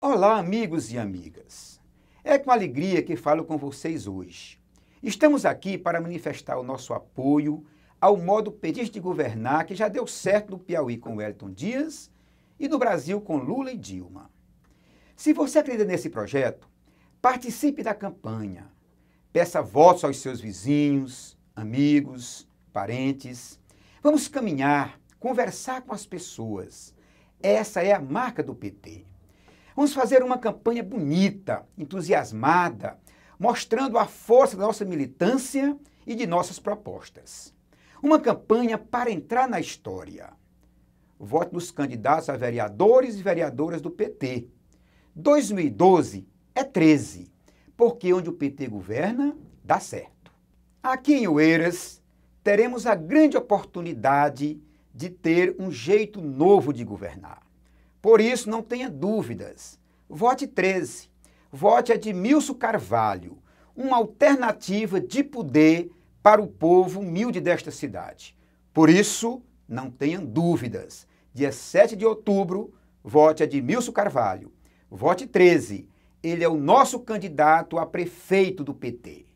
Olá, amigos e amigas. É com alegria que falo com vocês hoje. Estamos aqui para manifestar o nosso apoio ao modo petista de governar que já deu certo no Piauí com Wellington Dias e no Brasil com Lula e Dilma. Se você acredita nesse projeto, participe da campanha. Peça votos aos seus vizinhos, amigos, parentes. Vamos caminhar conversar com as pessoas. Essa é a marca do PT. Vamos fazer uma campanha bonita, entusiasmada, mostrando a força da nossa militância e de nossas propostas. Uma campanha para entrar na história. Vote nos candidatos a vereadores e vereadoras do PT. 2012 é 13, porque onde o PT governa, dá certo. Aqui em Oeiras, teremos a grande oportunidade de ter um jeito novo de governar. Por isso, não tenha dúvidas. Vote 13. Vote Edmilson Carvalho, uma alternativa de poder para o povo humilde desta cidade. Por isso, não tenham dúvidas. Dia 7 de outubro, vote Edmilson Carvalho. Vote 13. Ele é o nosso candidato a prefeito do PT.